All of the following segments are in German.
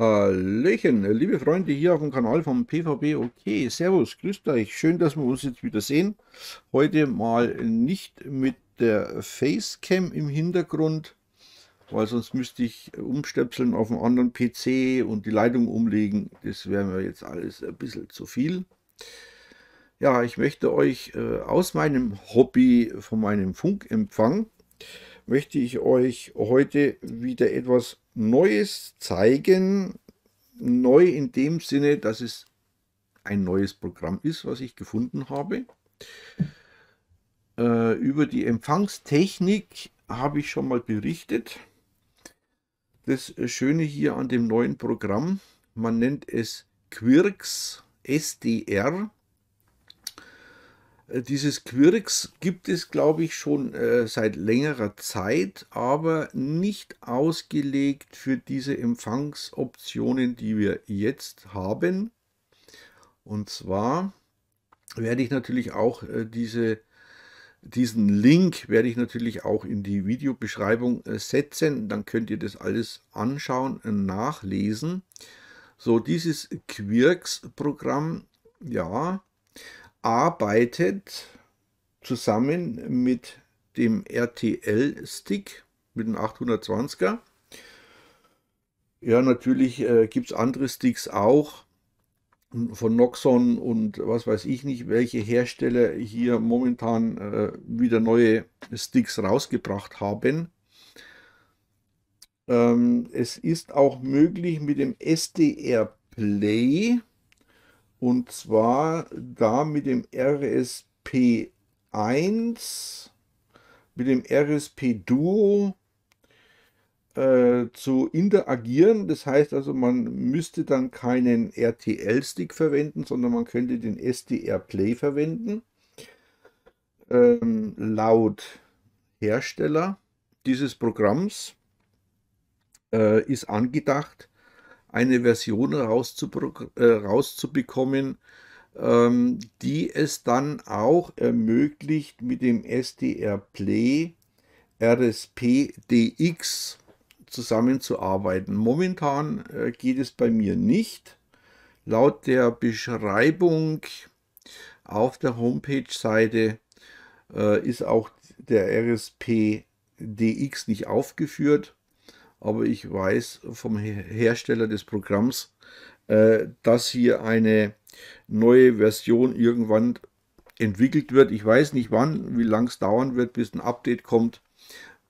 Hallöchen, liebe Freunde hier auf dem Kanal vom PVB. Okay, Servus, grüßt euch. Schön, dass wir uns jetzt wieder sehen. Heute mal nicht mit der Facecam im Hintergrund, weil sonst müsste ich umstöpseln auf einem anderen PC und die Leitung umlegen. Das wäre mir jetzt alles ein bisschen zu viel. Ja, ich möchte euch äh, aus meinem Hobby, von meinem Funkempfang, möchte ich euch heute wieder etwas Neues zeigen. Neu in dem Sinne, dass es ein neues Programm ist, was ich gefunden habe. Äh, über die Empfangstechnik habe ich schon mal berichtet. Das Schöne hier an dem neuen Programm, man nennt es Quirks SDR. Äh, dieses Quirks gibt es, glaube ich, schon äh, seit längerer Zeit, aber nicht ausgelegt für diese Empfangsoptionen, die wir jetzt haben. Und zwar werde ich natürlich auch äh, diese, diesen Link werde ich natürlich auch in die Videobeschreibung äh, setzen. Dann könnt ihr das alles anschauen, und äh, nachlesen. So, dieses Quirks-Programm, ja, arbeitet zusammen mit dem RTL-Stick, mit dem 820er. Ja, natürlich äh, gibt es andere Sticks auch von Noxon und was weiß ich nicht, welche Hersteller hier momentan äh, wieder neue Sticks rausgebracht haben. Ähm, es ist auch möglich mit dem SDR Play und zwar da mit dem RSP1, mit dem RSP Duo äh, zu interagieren. Das heißt also, man müsste dann keinen RTL-Stick verwenden, sondern man könnte den SDR Play verwenden. Ähm, laut Hersteller dieses Programms äh, ist angedacht, eine Version äh, rauszubekommen, ähm, die es dann auch ermöglicht, mit dem SDR Play RSP DX zusammenzuarbeiten. Momentan äh, geht es bei mir nicht. Laut der Beschreibung auf der Homepage-Seite äh, ist auch der RSP DX nicht aufgeführt aber ich weiß vom Hersteller des Programms, äh, dass hier eine neue Version irgendwann entwickelt wird. Ich weiß nicht wann, wie lange es dauern wird, bis ein Update kommt,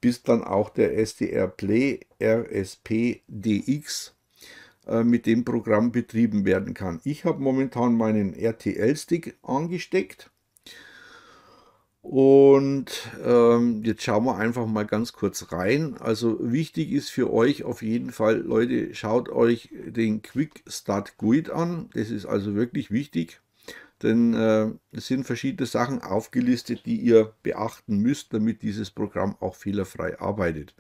bis dann auch der SDR Play RSP DX äh, mit dem Programm betrieben werden kann. Ich habe momentan meinen RTL-Stick angesteckt und ähm, jetzt schauen wir einfach mal ganz kurz rein. Also wichtig ist für euch auf jeden Fall, Leute, schaut euch den Quick Start Guide an. Das ist also wirklich wichtig, denn äh, es sind verschiedene Sachen aufgelistet, die ihr beachten müsst, damit dieses Programm auch fehlerfrei arbeitet.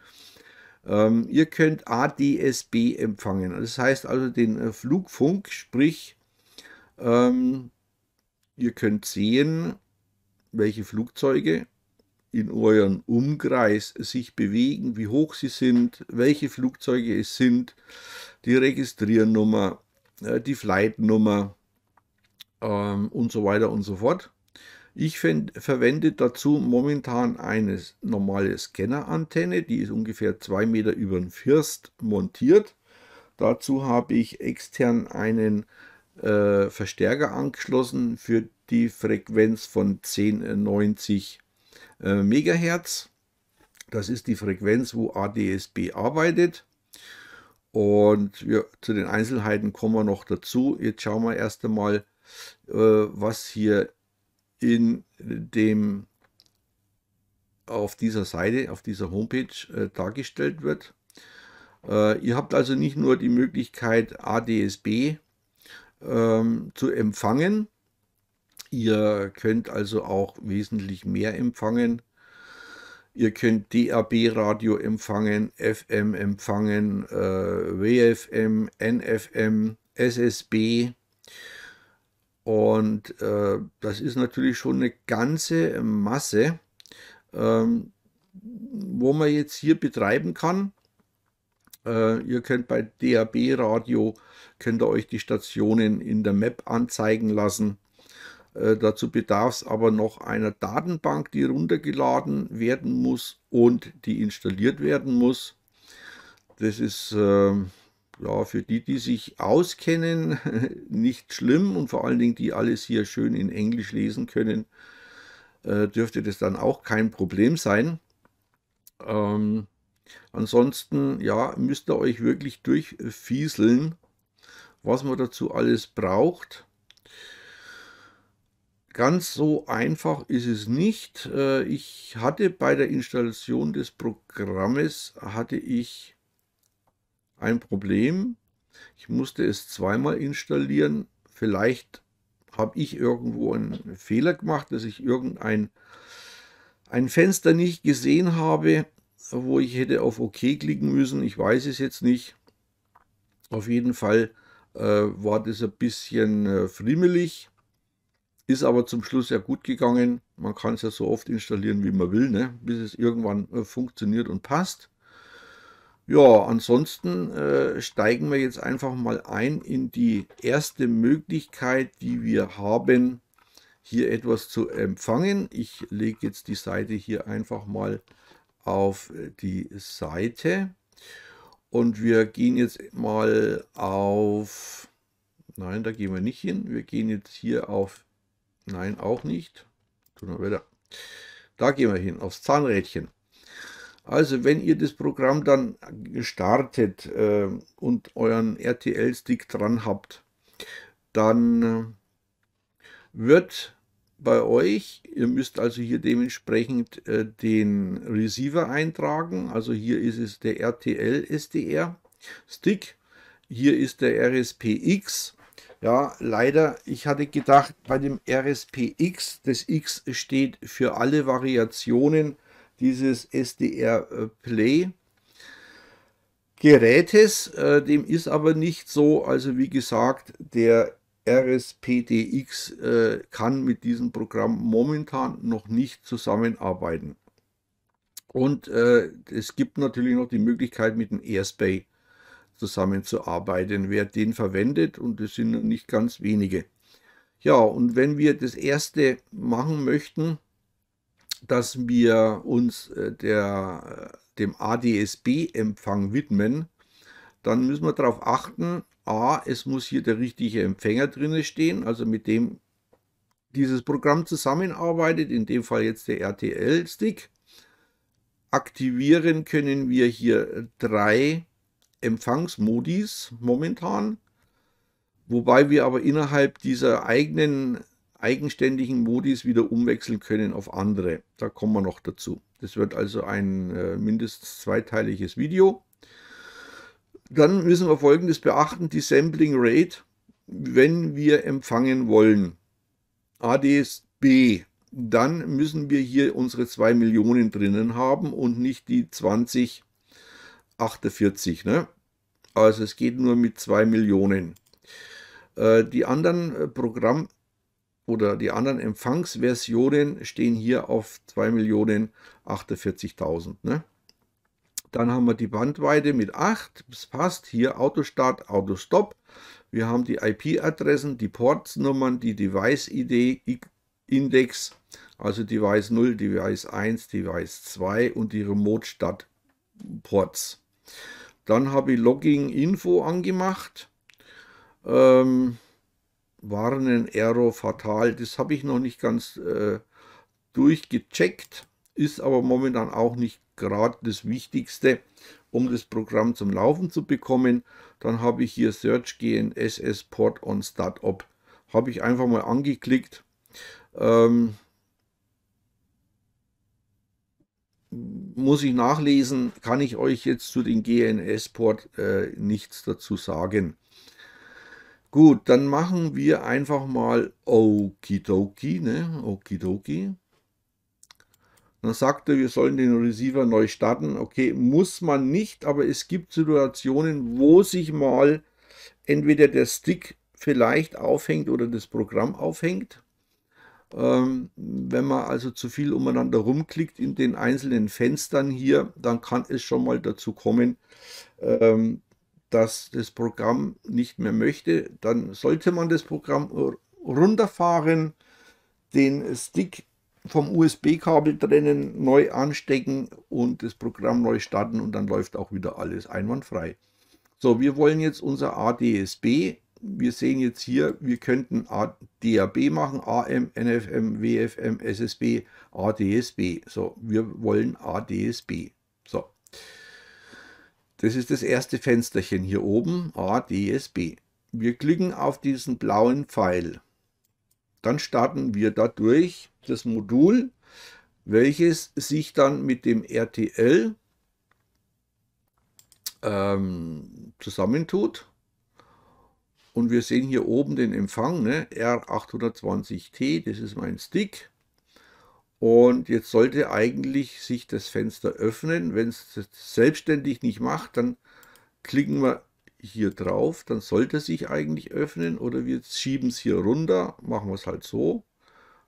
Ähm, ihr könnt ADSB empfangen, das heißt also den äh, Flugfunk, sprich ähm, ihr könnt sehen, welche Flugzeuge in euren Umkreis sich bewegen, wie hoch sie sind, welche Flugzeuge es sind, die Registriernummer, äh, die Flightnummer ähm, und so weiter und so fort. Ich verwende dazu momentan eine normale Scannerantenne, die ist ungefähr zwei Meter über den First montiert. Dazu habe ich extern einen äh, Verstärker angeschlossen für die Frequenz von 1090 äh, Megahertz. Das ist die Frequenz, wo ADSB arbeitet. Und ja, zu den Einzelheiten kommen wir noch dazu. Jetzt schauen wir erst einmal, äh, was hier in dem auf dieser Seite, auf dieser Homepage äh, dargestellt wird. Äh, ihr habt also nicht nur die Möglichkeit ADSB ähm, zu empfangen. Ihr könnt also auch wesentlich mehr empfangen. Ihr könnt DAB-Radio empfangen, FM empfangen, äh, WFM, NFM, SSB. Und äh, das ist natürlich schon eine ganze Masse, ähm, wo man jetzt hier betreiben kann. Äh, ihr könnt bei DAB-Radio könnt ihr euch die Stationen in der Map anzeigen lassen. Äh, dazu bedarf es aber noch einer Datenbank, die runtergeladen werden muss und die installiert werden muss. Das ist äh, ja, für die, die sich auskennen, nicht schlimm und vor allen Dingen, die alles hier schön in Englisch lesen können, äh, dürfte das dann auch kein Problem sein. Ähm, ansonsten, ja, müsst ihr euch wirklich durchfieseln was man dazu alles braucht. Ganz so einfach ist es nicht. Äh, ich hatte bei der Installation des Programmes hatte ich ein Problem. Ich musste es zweimal installieren. Vielleicht habe ich irgendwo einen Fehler gemacht, dass ich irgendein ein Fenster nicht gesehen habe, wo ich hätte auf OK klicken müssen. Ich weiß es jetzt nicht. Auf jeden Fall äh, war das ein bisschen äh, friemelig, ist aber zum Schluss ja gut gegangen. Man kann es ja so oft installieren, wie man will, ne? bis es irgendwann äh, funktioniert und passt. Ja, ansonsten äh, steigen wir jetzt einfach mal ein in die erste Möglichkeit, die wir haben, hier etwas zu empfangen. Ich lege jetzt die Seite hier einfach mal auf die Seite. Und wir gehen jetzt mal auf, nein, da gehen wir nicht hin. Wir gehen jetzt hier auf, nein, auch nicht. Tun wir wieder. Da gehen wir hin, aufs Zahnrädchen. Also wenn ihr das Programm dann gestartet äh, und euren RTL-Stick dran habt, dann äh, wird bei euch. Ihr müsst also hier dementsprechend äh, den Receiver eintragen. Also hier ist es der RTL SDR Stick. Hier ist der RSPX. Ja, leider, ich hatte gedacht, bei dem RSPX, das X steht für alle Variationen dieses SDR äh, Play. Gerätes, äh, dem ist aber nicht so. Also wie gesagt, der RSPDX äh, kann mit diesem Programm momentan noch nicht zusammenarbeiten. Und äh, es gibt natürlich noch die Möglichkeit, mit dem Airspay zusammenzuarbeiten, wer den verwendet, und das sind nicht ganz wenige. Ja, und wenn wir das erste machen möchten, dass wir uns äh, der, dem ADSB-Empfang widmen, dann müssen wir darauf achten, A, es muss hier der richtige Empfänger drin stehen, also mit dem dieses Programm zusammenarbeitet, in dem Fall jetzt der RTL-Stick. Aktivieren können wir hier drei Empfangsmodis momentan, wobei wir aber innerhalb dieser eigenen eigenständigen Modis wieder umwechseln können auf andere. Da kommen wir noch dazu. Das wird also ein äh, mindestens zweiteiliges Video. Dann müssen wir Folgendes beachten, die Sampling Rate, wenn wir empfangen wollen, ADS-B, dann müssen wir hier unsere 2 Millionen drinnen haben und nicht die 2048. Ne? Also es geht nur mit 2 Millionen. Äh, die anderen äh, Programm- oder die anderen Empfangsversionen stehen hier auf 2.048.000. Ne? Dann haben wir die Bandweite mit 8, das passt. Hier Autostart, Autostop. Wir haben die IP-Adressen, die Ports-Nummern, die Device-ID-Index, also Device 0, Device 1, Device 2 und die Remote-Start-Ports. Dann habe ich Logging-Info angemacht. Ähm, Warnen, Error, Fatal, das habe ich noch nicht ganz äh, durchgecheckt, ist aber momentan auch nicht gerade das Wichtigste, um das Programm zum Laufen zu bekommen. Dann habe ich hier Search GNSS Port on Startup. Habe ich einfach mal angeklickt. Ähm, muss ich nachlesen, kann ich euch jetzt zu den GNS-Port äh, nichts dazu sagen. Gut, dann machen wir einfach mal Okidoki, ne? Okidoki. Dann sagt er, wir sollen den Receiver neu starten. Okay, muss man nicht, aber es gibt Situationen, wo sich mal entweder der Stick vielleicht aufhängt oder das Programm aufhängt. Ähm, wenn man also zu viel umeinander rumklickt in den einzelnen Fenstern hier, dann kann es schon mal dazu kommen, ähm, dass das Programm nicht mehr möchte. Dann sollte man das Programm runterfahren, den Stick vom USB-Kabel trennen, neu anstecken und das Programm neu starten und dann läuft auch wieder alles einwandfrei. So, wir wollen jetzt unser ADSB. Wir sehen jetzt hier, wir könnten DAB machen, AM, NFM, WFM, SSB, ADSB. So, wir wollen ADSB. So, das ist das erste Fensterchen hier oben, ADSB. Wir klicken auf diesen blauen Pfeil. Dann starten wir dadurch das Modul, welches sich dann mit dem RTL ähm, zusammentut. Und wir sehen hier oben den Empfang, ne? R820T, das ist mein Stick. Und jetzt sollte eigentlich sich das Fenster öffnen. Wenn es selbstständig nicht macht, dann klicken wir hier drauf, dann sollte sich eigentlich öffnen oder wir schieben es hier runter, machen wir es halt so.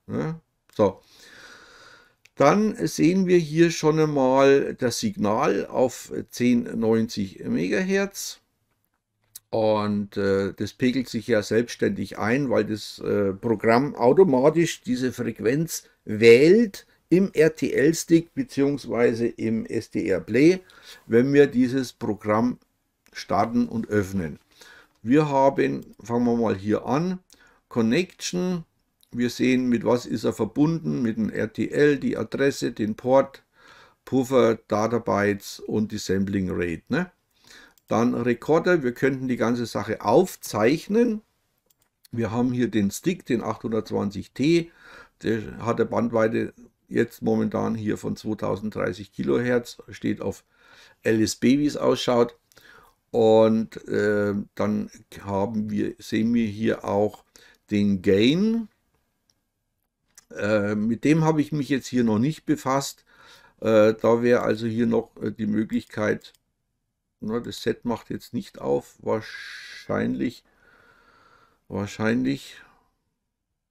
Ne? So. Dann sehen wir hier schon einmal das Signal auf 1090 MHz und äh, das pegelt sich ja selbstständig ein, weil das äh, Programm automatisch diese Frequenz wählt im RTL-Stick bzw. im SDR Play, wenn wir dieses Programm starten und öffnen. Wir haben, fangen wir mal hier an, Connection. Wir sehen, mit was ist er verbunden, mit dem RTL, die Adresse, den Port, Puffer, Databytes und die Sampling Rate. Ne? Dann Recorder, wir könnten die ganze Sache aufzeichnen. Wir haben hier den Stick, den 820T, der hat eine Bandweite jetzt momentan hier von 2030 Kilohertz, steht auf LSB, wie es ausschaut. Und äh, dann haben wir, sehen wir hier auch den Gain. Äh, mit dem habe ich mich jetzt hier noch nicht befasst. Äh, da wäre also hier noch äh, die Möglichkeit, das Set macht jetzt nicht auf, wahrscheinlich, wahrscheinlich,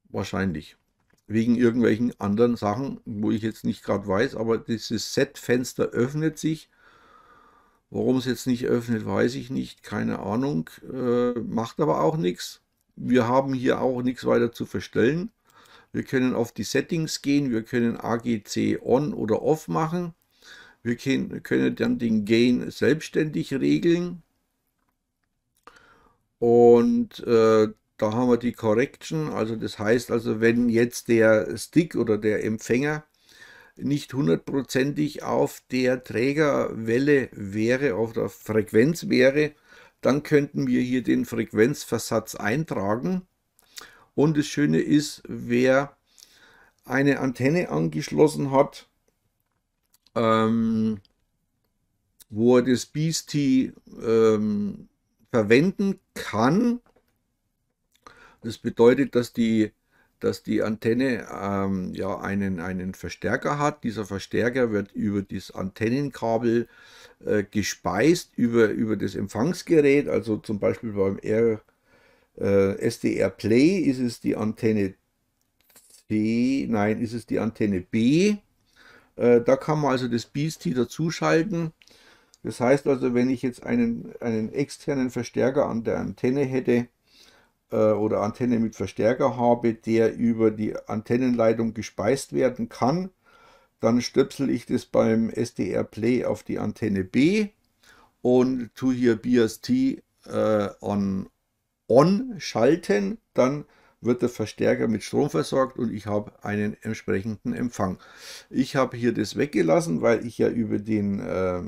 wahrscheinlich wegen irgendwelchen anderen Sachen, wo ich jetzt nicht gerade weiß, aber dieses Set-Fenster öffnet sich Warum es jetzt nicht öffnet, weiß ich nicht, keine Ahnung, äh, macht aber auch nichts. Wir haben hier auch nichts weiter zu verstellen. Wir können auf die Settings gehen, wir können AGC on oder off machen. Wir können dann den Gain selbstständig regeln. Und äh, da haben wir die Correction, also das heißt also, wenn jetzt der Stick oder der Empfänger nicht hundertprozentig auf der Trägerwelle wäre, auf der Frequenz wäre, dann könnten wir hier den Frequenzversatz eintragen. Und das Schöne ist, wer eine Antenne angeschlossen hat, ähm, wo er das Beastie ähm, verwenden kann. Das bedeutet, dass die dass die Antenne ähm, ja einen, einen Verstärker hat. Dieser Verstärker wird über das Antennenkabel äh, gespeist, über, über das Empfangsgerät. Also zum Beispiel beim R, äh, SDR Play ist es die Antenne C, nein, ist es die Antenne B. Äh, da kann man also das Beastie dazuschalten. Das heißt also, wenn ich jetzt einen, einen externen Verstärker an der Antenne hätte, äh, oder Antenne mit Verstärker habe, der über die Antennenleitung gespeist werden kann. Dann stöpsel ich das beim SDR Play auf die Antenne B und tue hier BST äh, on, on schalten. Dann wird der Verstärker mit Strom versorgt und ich habe einen entsprechenden Empfang. Ich habe hier das weggelassen, weil ich ja über den äh,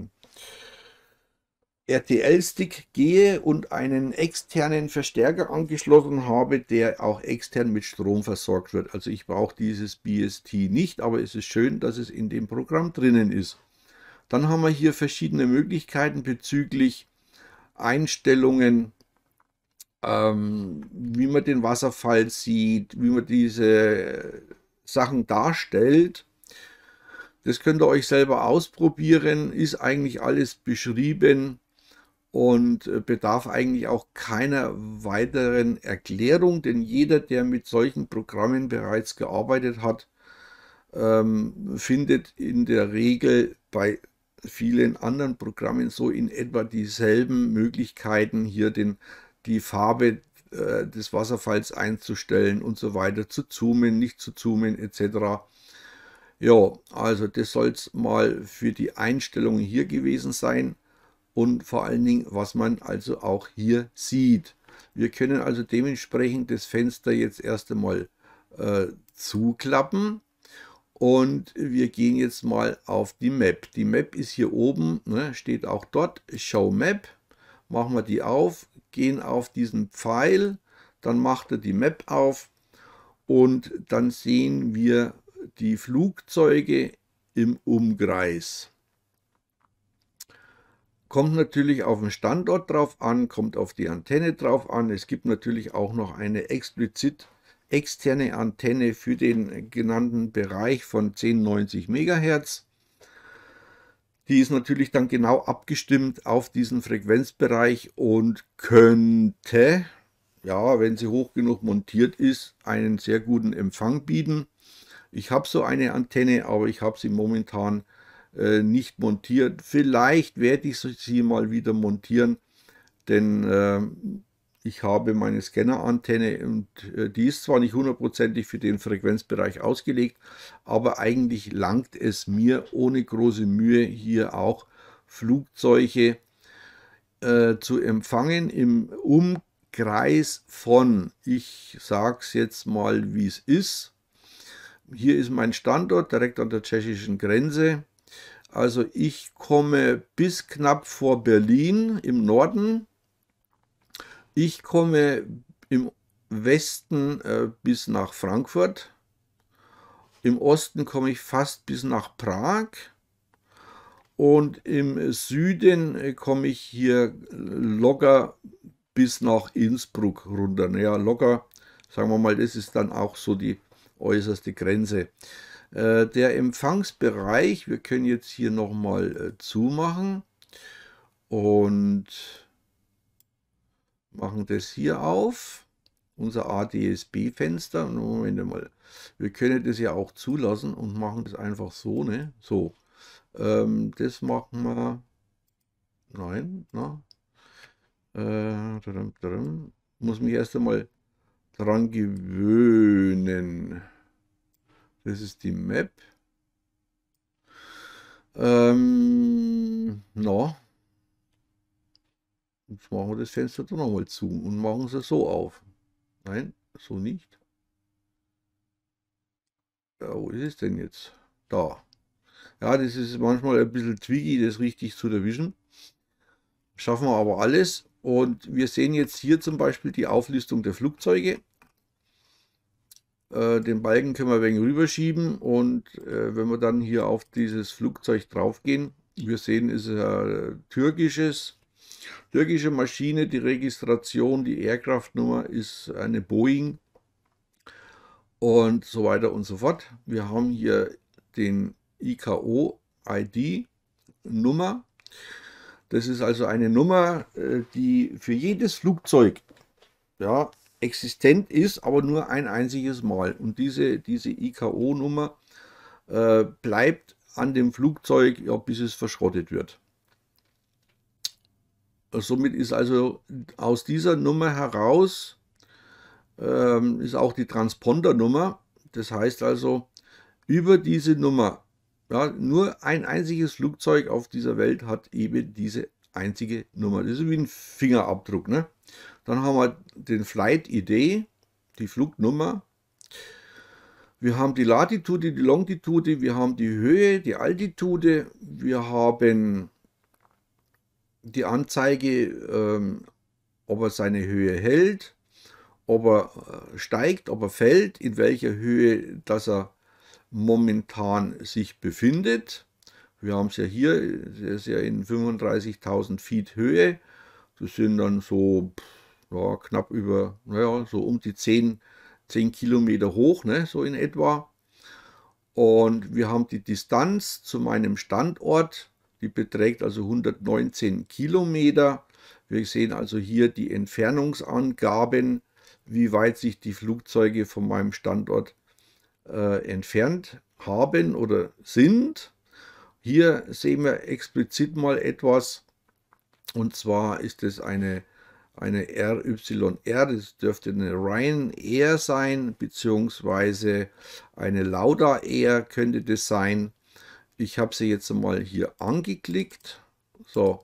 RTL-Stick gehe und einen externen Verstärker angeschlossen habe, der auch extern mit Strom versorgt wird. Also ich brauche dieses BST nicht, aber es ist schön, dass es in dem Programm drinnen ist. Dann haben wir hier verschiedene Möglichkeiten bezüglich Einstellungen, ähm, wie man den Wasserfall sieht, wie man diese Sachen darstellt. Das könnt ihr euch selber ausprobieren, ist eigentlich alles beschrieben und äh, bedarf eigentlich auch keiner weiteren Erklärung, denn jeder, der mit solchen Programmen bereits gearbeitet hat, ähm, findet in der Regel bei vielen anderen Programmen so in etwa dieselben Möglichkeiten, hier den, die Farbe äh, des Wasserfalls einzustellen und so weiter, zu zoomen, nicht zu zoomen etc. Ja, also das soll es mal für die Einstellungen hier gewesen sein und vor allen Dingen, was man also auch hier sieht. Wir können also dementsprechend das Fenster jetzt erst einmal äh, zuklappen und wir gehen jetzt mal auf die Map. Die Map ist hier oben, ne, steht auch dort, Show Map. Machen wir die auf, gehen auf diesen Pfeil, dann macht er die Map auf und dann sehen wir die Flugzeuge im Umkreis. Kommt natürlich auf den Standort drauf an, kommt auf die Antenne drauf an. Es gibt natürlich auch noch eine explizit externe Antenne für den genannten Bereich von 1090 MHz. Die ist natürlich dann genau abgestimmt auf diesen Frequenzbereich und könnte, ja, wenn sie hoch genug montiert ist, einen sehr guten Empfang bieten. Ich habe so eine Antenne, aber ich habe sie momentan äh, nicht montiert. Vielleicht werde ich sie mal wieder montieren, denn äh, ich habe meine Scannerantenne und äh, die ist zwar nicht hundertprozentig für den Frequenzbereich ausgelegt, aber eigentlich langt es mir ohne große Mühe hier auch Flugzeuge äh, zu empfangen im Umkreis von, ich sage es jetzt mal, wie es ist, hier ist mein Standort direkt an der tschechischen Grenze. Also ich komme bis knapp vor Berlin im Norden. Ich komme im Westen äh, bis nach Frankfurt. Im Osten komme ich fast bis nach Prag. Und im Süden äh, komme ich hier äh, locker bis nach Innsbruck runter. Naja, locker, sagen wir mal, das ist dann auch so die äußerste Grenze. Äh, der Empfangsbereich, wir können jetzt hier nochmal äh, zumachen und machen das hier auf, unser ADSB-Fenster. Moment mal, wir können das ja auch zulassen und machen das einfach so, ne? So, ähm, das machen wir, nein, na, äh, dadum, dadum. muss mich erst einmal dran gewöhnen. Das ist die Map. Ähm, na. Jetzt machen wir das Fenster doch nochmal zu und machen sie so auf. Nein, so nicht. Ja, wo ist es denn jetzt? Da. Ja, das ist manchmal ein bisschen twiggy, das richtig zu erwischen. Schaffen wir aber alles. Und wir sehen jetzt hier zum Beispiel die Auflistung der Flugzeuge. Äh, den Balken können wir ein wenig rüberschieben und äh, wenn wir dann hier auf dieses Flugzeug draufgehen, wir sehen, ist ein türkisches, türkische Maschine, die Registration, die Aircraftnummer ist eine Boeing und so weiter und so fort. Wir haben hier den IKO ID Nummer. Das ist also eine Nummer, äh, die für jedes Flugzeug ja, existent ist, aber nur ein einziges Mal. Und diese, diese IKO-Nummer äh, bleibt an dem Flugzeug, ja, bis es verschrottet wird. Somit ist also aus dieser Nummer heraus ähm, ist auch die Transponder-Nummer. Das heißt also, über diese Nummer, ja, nur ein einziges Flugzeug auf dieser Welt hat eben diese einzige Nummer. Das ist wie ein Fingerabdruck. Ne? Dann haben wir den Flight ID, die Flugnummer. Wir haben die Latitude, die Longitude, wir haben die Höhe, die Altitude, wir haben die Anzeige, ähm, ob er seine Höhe hält, ob er äh, steigt, ob er fällt, in welcher Höhe, dass er momentan sich befindet. Wir haben es ja hier, der ist ja in 35.000 Feet Höhe. Das sind dann so ja, knapp über, naja, so um die 10, 10 Kilometer hoch, ne, so in etwa. Und wir haben die Distanz zu meinem Standort, die beträgt also 119 Kilometer. Wir sehen also hier die Entfernungsangaben, wie weit sich die Flugzeuge von meinem Standort äh, entfernt haben oder sind. Hier sehen wir explizit mal etwas. Und zwar ist es eine eine RYR, das dürfte eine Ryanair sein, beziehungsweise eine Lauda Air könnte das sein. Ich habe sie jetzt mal hier angeklickt. So,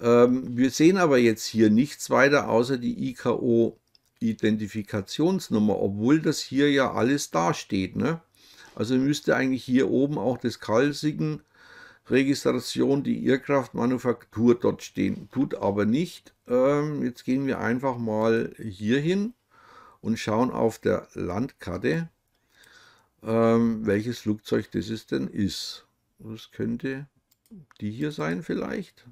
ähm, wir sehen aber jetzt hier nichts weiter außer die IKO Identifikationsnummer, obwohl das hier ja alles dasteht. Ne? Also müsste eigentlich hier oben auch das Kalsigen Registration, die Irrkraftmanufaktur dort stehen. Tut aber nicht. Ähm, jetzt gehen wir einfach mal hier hin und schauen auf der Landkarte, ähm, welches Flugzeug das es denn ist. Das könnte die hier sein vielleicht.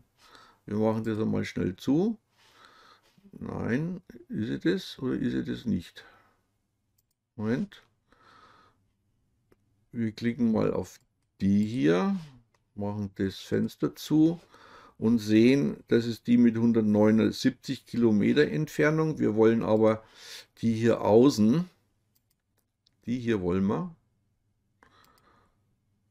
Wir machen das einmal schnell zu. Nein, ist es das oder ist es das nicht? Moment. Wir klicken mal auf die hier machen das Fenster zu und sehen, das ist die mit 179 Kilometer Entfernung. Wir wollen aber die hier außen, die hier wollen wir.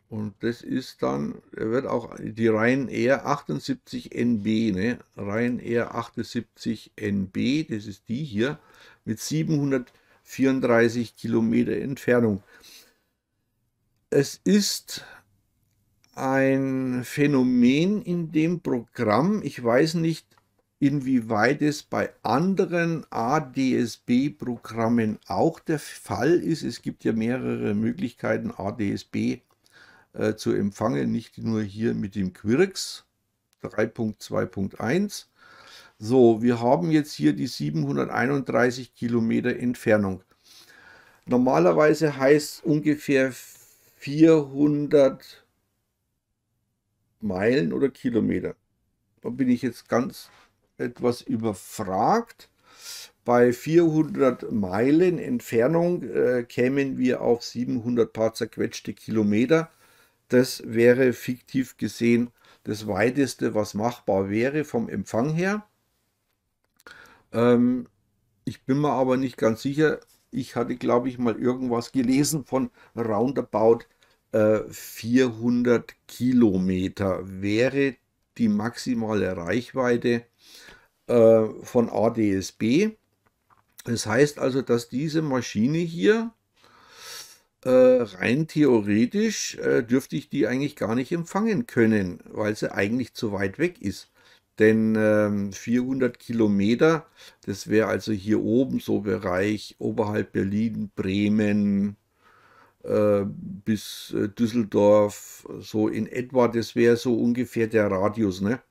Und das ist dann, er wird auch die Ryanair 78 NB, ne? Ryanair 78 NB, das ist die hier, mit 734 Kilometer Entfernung. Es ist ein Phänomen in dem Programm. Ich weiß nicht, inwieweit es bei anderen ADSB-Programmen auch der Fall ist. Es gibt ja mehrere Möglichkeiten, ADSB äh, zu empfangen, nicht nur hier mit dem Quirks 3.2.1. So, wir haben jetzt hier die 731 Kilometer Entfernung. Normalerweise heißt ungefähr 400 Meilen oder Kilometer. Da bin ich jetzt ganz etwas überfragt. Bei 400 Meilen Entfernung äh, kämen wir auf 700 paar zerquetschte Kilometer. Das wäre fiktiv gesehen das weiteste, was machbar wäre vom Empfang her. Ähm, ich bin mir aber nicht ganz sicher. Ich hatte, glaube ich, mal irgendwas gelesen von roundabout 400 äh, Kilometer wäre die maximale Reichweite äh, von ADSB. Das heißt also, dass diese Maschine hier äh, rein theoretisch äh, dürfte ich die eigentlich gar nicht empfangen können, weil sie eigentlich zu weit weg ist. Denn ähm, 400 Kilometer, das wäre also hier oben so Bereich oberhalb Berlin, Bremen, äh, bis äh, Düsseldorf, so in etwa, das wäre so ungefähr der Radius. Ne?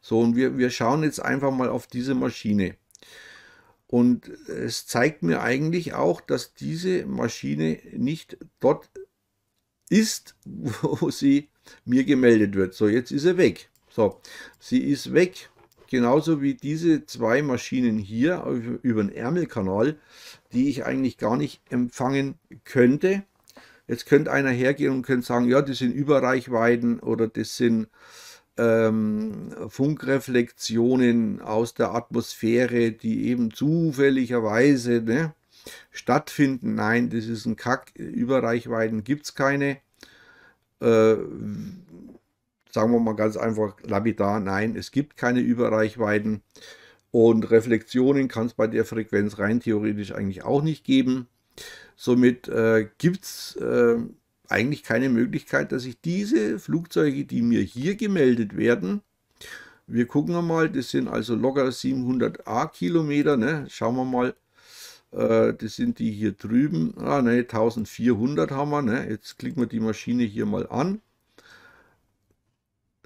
So, und wir, wir schauen jetzt einfach mal auf diese Maschine. Und es zeigt mir eigentlich auch, dass diese Maschine nicht dort ist, wo sie mir gemeldet wird. So, jetzt ist er weg. So, sie ist weg genauso wie diese zwei Maschinen hier über den Ärmelkanal, die ich eigentlich gar nicht empfangen könnte. Jetzt könnte einer hergehen und könnte sagen, ja, das sind Überreichweiten oder das sind ähm, Funkreflexionen aus der Atmosphäre, die eben zufälligerweise ne, stattfinden. Nein, das ist ein Kack. Überreichweiten gibt es keine. Äh, sagen wir mal ganz einfach lapidar, nein, es gibt keine Überreichweiten. Und Reflexionen kann es bei der Frequenz rein theoretisch eigentlich auch nicht geben. Somit äh, gibt es äh, eigentlich keine Möglichkeit, dass ich diese Flugzeuge, die mir hier gemeldet werden, wir gucken mal, das sind also locker 700 A-Kilometer, ne? schauen wir mal, äh, das sind die hier drüben, ah, ne, 1400 haben wir, ne? jetzt klicken wir die Maschine hier mal an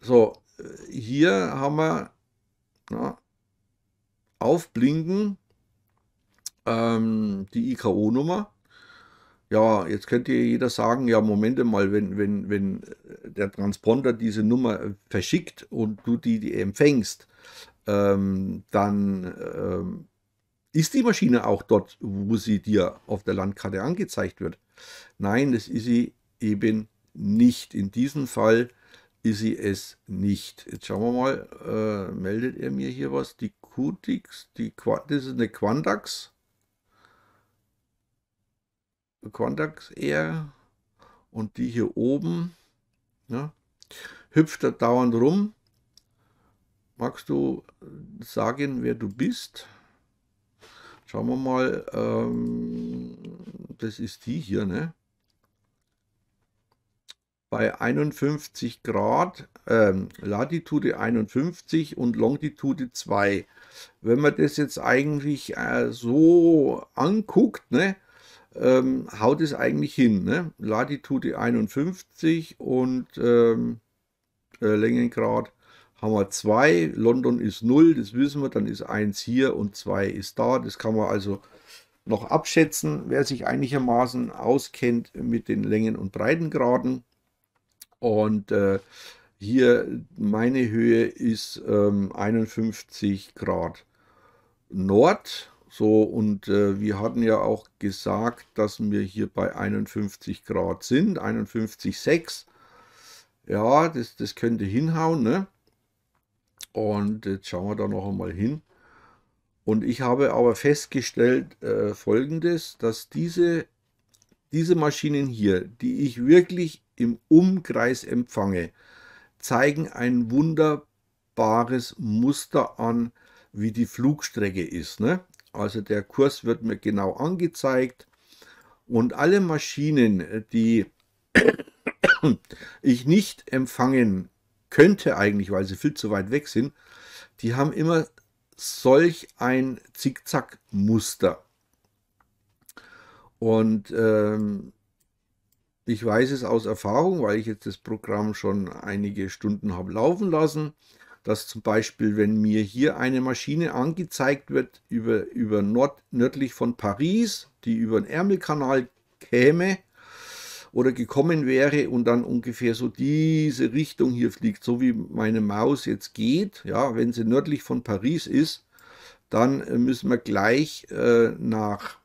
so, äh, hier haben wir na, aufblinken ähm, die IKO-Nummer. Ja, jetzt könnte jeder sagen, ja, Moment mal, wenn, wenn, wenn äh, der Transponder diese Nummer äh, verschickt und du die, die empfängst, ähm, dann ähm, ist die Maschine auch dort, wo sie dir auf der Landkarte angezeigt wird. Nein, das ist sie eben nicht. In diesem Fall ist sie es nicht. Jetzt schauen wir mal, äh, meldet er mir hier was? Die Qtix, die Qu das ist eine Quantax. Quantax R und die hier oben. Ja, hüpft da dauernd rum. Magst du sagen, wer du bist? Schauen wir mal, ähm, das ist die hier, ne? bei 51 Grad, ähm, Latitude 51 und Longitude 2. Wenn man das jetzt eigentlich äh, so anguckt, ne, ähm, haut es eigentlich hin. Ne? Latitude 51 und ähm, äh, Längengrad haben wir 2. London ist 0, das wissen wir. Dann ist 1 hier und 2 ist da. Das kann man also noch abschätzen, wer sich einigermaßen auskennt mit den Längen- und Breitengraden. Und äh, hier meine Höhe ist ähm, 51 Grad Nord. So, und äh, wir hatten ja auch gesagt, dass wir hier bei 51 Grad sind, 51,6. Ja, das, das könnte hinhauen, ne? Und jetzt schauen wir da noch einmal hin. Und ich habe aber festgestellt äh, folgendes, dass diese, diese Maschinen hier, die ich wirklich im Umkreis empfange, zeigen ein wunderbares Muster an, wie die Flugstrecke ist. Ne? Also der Kurs wird mir genau angezeigt und alle Maschinen, die ich nicht empfangen könnte eigentlich, weil sie viel zu weit weg sind, die haben immer solch ein Zickzack-Muster. Und ähm, ich weiß es aus Erfahrung, weil ich jetzt das Programm schon einige Stunden habe laufen lassen, dass zum Beispiel, wenn mir hier eine Maschine angezeigt wird, über, über Nord, nördlich von Paris, die über den Ärmelkanal käme oder gekommen wäre und dann ungefähr so diese Richtung hier fliegt, so wie meine Maus jetzt geht, ja, wenn sie nördlich von Paris ist, dann äh, müssen wir gleich äh, nach,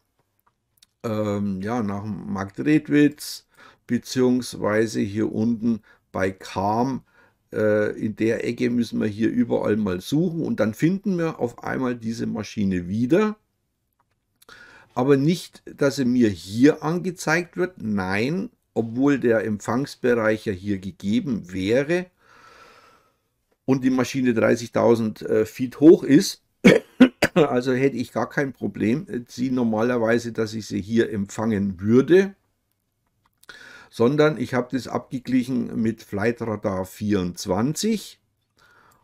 ähm, ja, nach Marktredwitz, beziehungsweise hier unten bei Calm. Äh, in der Ecke müssen wir hier überall mal suchen und dann finden wir auf einmal diese Maschine wieder. Aber nicht, dass sie mir hier angezeigt wird, nein, obwohl der Empfangsbereich ja hier gegeben wäre und die Maschine 30.000 äh, Feet hoch ist, also hätte ich gar kein Problem, äh, sie normalerweise, dass ich sie hier empfangen würde sondern ich habe das abgeglichen mit Flightradar 24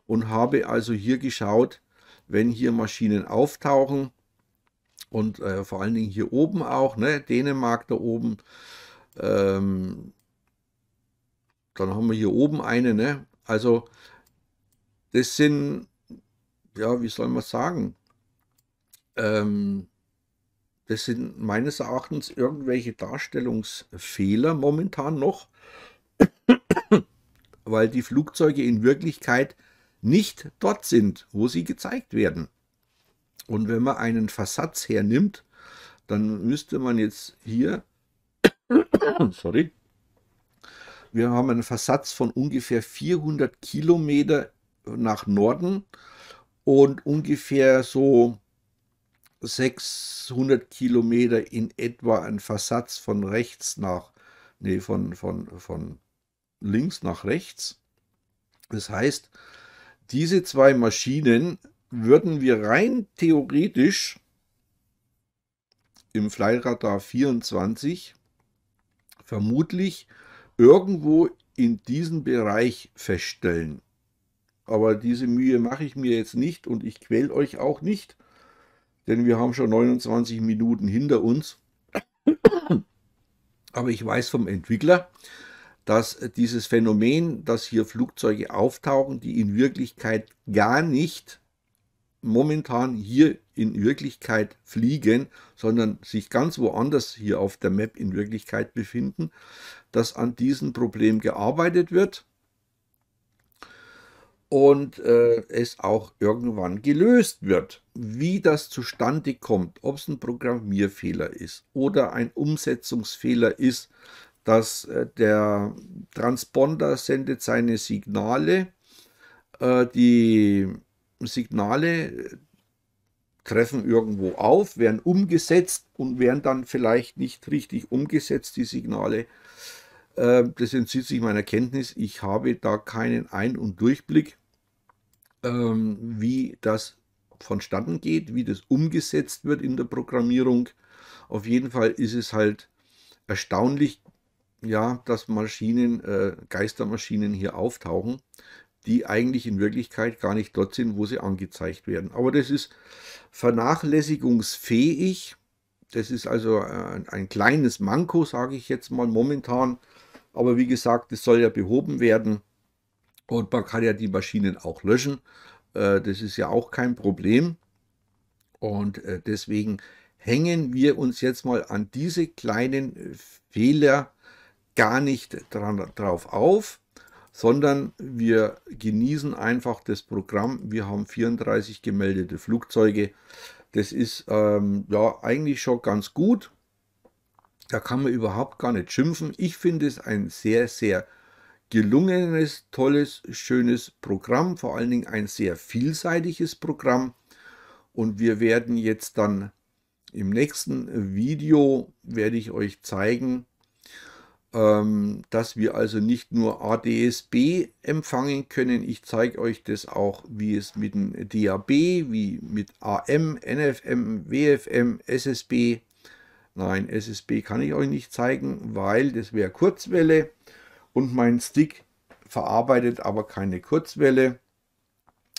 und habe also hier geschaut, wenn hier Maschinen auftauchen und äh, vor allen Dingen hier oben auch, ne, Dänemark da oben, ähm, dann haben wir hier oben eine, ne? also das sind, ja, wie soll man sagen, ähm, das sind meines Erachtens irgendwelche Darstellungsfehler momentan noch, weil die Flugzeuge in Wirklichkeit nicht dort sind, wo sie gezeigt werden. Und wenn man einen Versatz hernimmt, dann müsste man jetzt hier, sorry, wir haben einen Versatz von ungefähr 400 Kilometer nach Norden und ungefähr so 600 Kilometer in etwa ein Versatz von rechts nach, nee, von, von, von links nach rechts. Das heißt, diese zwei Maschinen würden wir rein theoretisch im Flyradar 24 vermutlich irgendwo in diesem Bereich feststellen. Aber diese Mühe mache ich mir jetzt nicht und ich quäle euch auch nicht denn wir haben schon 29 Minuten hinter uns. Aber ich weiß vom Entwickler, dass dieses Phänomen, dass hier Flugzeuge auftauchen, die in Wirklichkeit gar nicht momentan hier in Wirklichkeit fliegen, sondern sich ganz woanders hier auf der Map in Wirklichkeit befinden, dass an diesem Problem gearbeitet wird und äh, es auch irgendwann gelöst wird. Wie das zustande kommt, ob es ein Programmierfehler ist oder ein Umsetzungsfehler ist, dass äh, der Transponder sendet seine Signale, äh, die Signale äh, treffen irgendwo auf, werden umgesetzt und werden dann vielleicht nicht richtig umgesetzt, die Signale äh, das entzieht sich meiner Kenntnis. Ich habe da keinen Ein- und Durchblick ähm, wie das vonstatten geht, wie das umgesetzt wird in der Programmierung. Auf jeden Fall ist es halt erstaunlich, ja, dass Maschinen, äh, Geistermaschinen hier auftauchen, die eigentlich in Wirklichkeit gar nicht dort sind, wo sie angezeigt werden. Aber das ist vernachlässigungsfähig. Das ist also äh, ein, ein kleines Manko, sage ich jetzt mal momentan. Aber wie gesagt, es soll ja behoben werden. Und man kann ja die Maschinen auch löschen. Äh, das ist ja auch kein Problem. Und äh, deswegen hängen wir uns jetzt mal an diese kleinen äh, Fehler gar nicht dran, drauf auf, sondern wir genießen einfach das Programm. Wir haben 34 gemeldete Flugzeuge. Das ist ähm, ja eigentlich schon ganz gut. Da kann man überhaupt gar nicht schimpfen. Ich finde es ein sehr, sehr gelungenes, tolles, schönes Programm, vor allen Dingen ein sehr vielseitiges Programm. Und wir werden jetzt dann im nächsten Video, werde ich euch zeigen, ähm, dass wir also nicht nur ADSB empfangen können. Ich zeige euch das auch, wie es mit dem DAB, wie mit AM, NFM, WFM, SSB. Nein, SSB kann ich euch nicht zeigen, weil das wäre Kurzwelle und mein Stick verarbeitet aber keine Kurzwelle.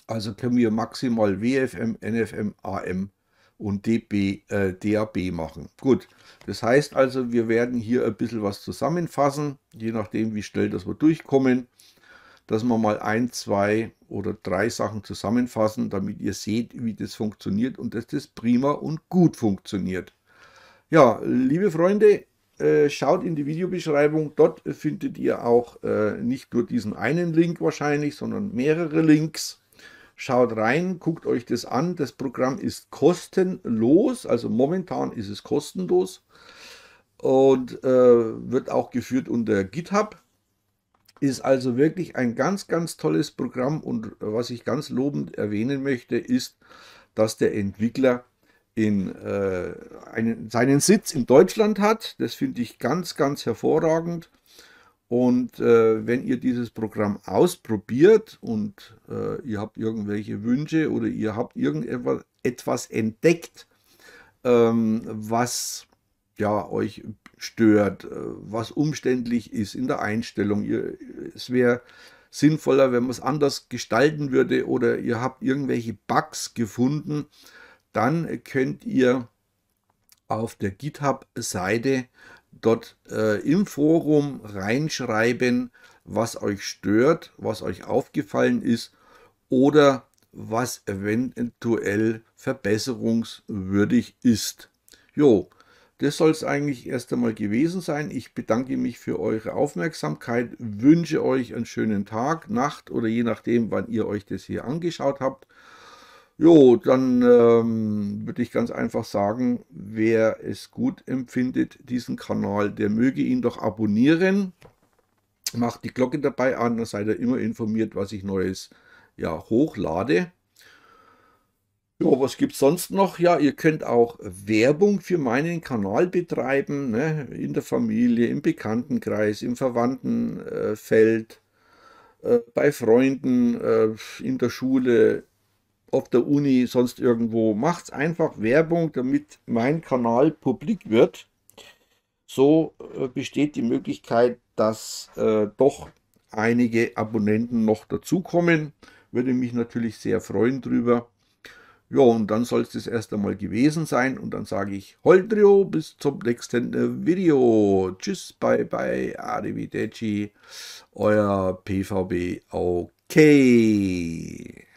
Also können wir maximal WFM, NFM, AM und DB, äh, DAB machen. Gut, das heißt also, wir werden hier ein bisschen was zusammenfassen, je nachdem wie schnell das wir durchkommen, dass wir mal ein, zwei oder drei Sachen zusammenfassen, damit ihr seht, wie das funktioniert und dass das prima und gut funktioniert. Ja, liebe Freunde, äh, schaut in die Videobeschreibung. Dort findet ihr auch äh, nicht nur diesen einen Link wahrscheinlich, sondern mehrere Links. Schaut rein, guckt euch das an. Das Programm ist kostenlos, also momentan ist es kostenlos und äh, wird auch geführt unter GitHub. Ist also wirklich ein ganz, ganz tolles Programm und äh, was ich ganz lobend erwähnen möchte, ist, dass der Entwickler in, äh, einen, seinen Sitz in Deutschland hat. Das finde ich ganz, ganz hervorragend. Und äh, wenn ihr dieses Programm ausprobiert und äh, ihr habt irgendwelche Wünsche oder ihr habt irgendetwas entdeckt, ähm, was ja, euch stört, äh, was umständlich ist in der Einstellung, ihr, es wäre sinnvoller, wenn man es anders gestalten würde oder ihr habt irgendwelche Bugs gefunden, dann könnt ihr auf der GitHub-Seite dort äh, im Forum reinschreiben, was euch stört, was euch aufgefallen ist oder was eventuell verbesserungswürdig ist. Jo, das soll es eigentlich erst einmal gewesen sein. Ich bedanke mich für eure Aufmerksamkeit, wünsche euch einen schönen Tag, Nacht oder je nachdem, wann ihr euch das hier angeschaut habt Jo, dann ähm, würde ich ganz einfach sagen, wer es gut empfindet, diesen Kanal, der möge ihn doch abonnieren. Macht die Glocke dabei an, dann seid ihr immer informiert, was ich Neues ja, hochlade. Ja, was gibt es sonst noch? Ja, ihr könnt auch Werbung für meinen Kanal betreiben, ne? in der Familie, im Bekanntenkreis, im Verwandtenfeld, äh, bei Freunden, äh, in der Schule, ob der Uni sonst irgendwo. Macht einfach Werbung, damit mein Kanal publik wird. So äh, besteht die Möglichkeit, dass äh, doch einige Abonnenten noch dazukommen. Würde mich natürlich sehr freuen drüber. Ja, und dann soll es das erst einmal gewesen sein. Und dann sage ich Holdrio, bis zum nächsten Video. Tschüss, bye bye, arrivederci, euer PVB. Okay.